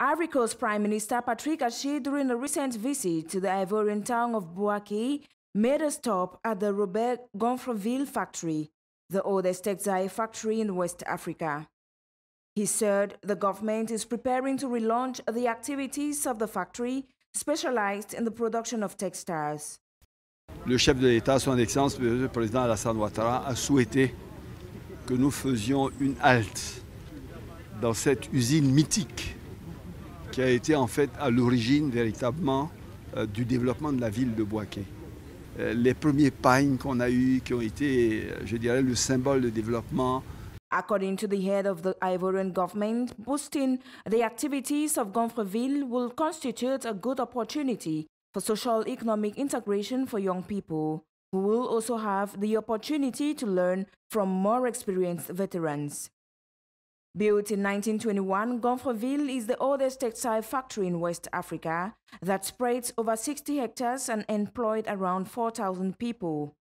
Ivory Coast Prime Minister Patrick Ashi, during a recent visit to the Ivorian town of Bouaké, made a stop at the Robert Gonfreville factory, the oldest textile factory in West Africa. He said the government is preparing to relaunch the activities of the factory specialized in the production of textiles. Le chef de l'État, son Excellence le président Alassane Ouattara, a souhaité que nous faisions une halte dans cette usine mythique qui a été en fait à l'origine véritablement euh, du développement de la ville de Boaké. Euh, les premiers pines qu'on a eus, qui ont été, euh, je dirais, le symbole de développement. According to the head of the Ivorian government, boosting the activities of Gonfreville will constitute a good opportunity for social economic integration for young people. who will also have the opportunity to learn from more experienced veterans. Built in 1921, Gonfreville is the oldest textile factory in West Africa that spreads over 60 hectares and employed around 4,000 people.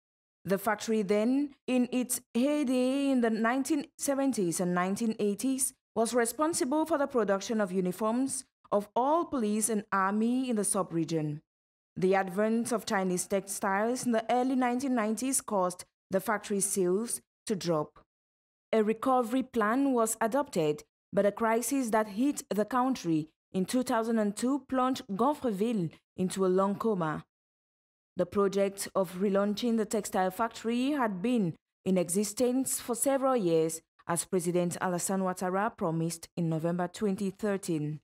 The factory then, in its heyday in the 1970s and 1980s, was responsible for the production of uniforms of all police and army in the sub-region. The advent of Chinese textiles in the early 1990s caused the factory's sales to drop a recovery plan was adopted, but a crisis that hit the country in 2002 plunged Gonfreville into a long coma. The project of relaunching the textile factory had been in existence for several years, as President Alassane Ouattara promised in November 2013.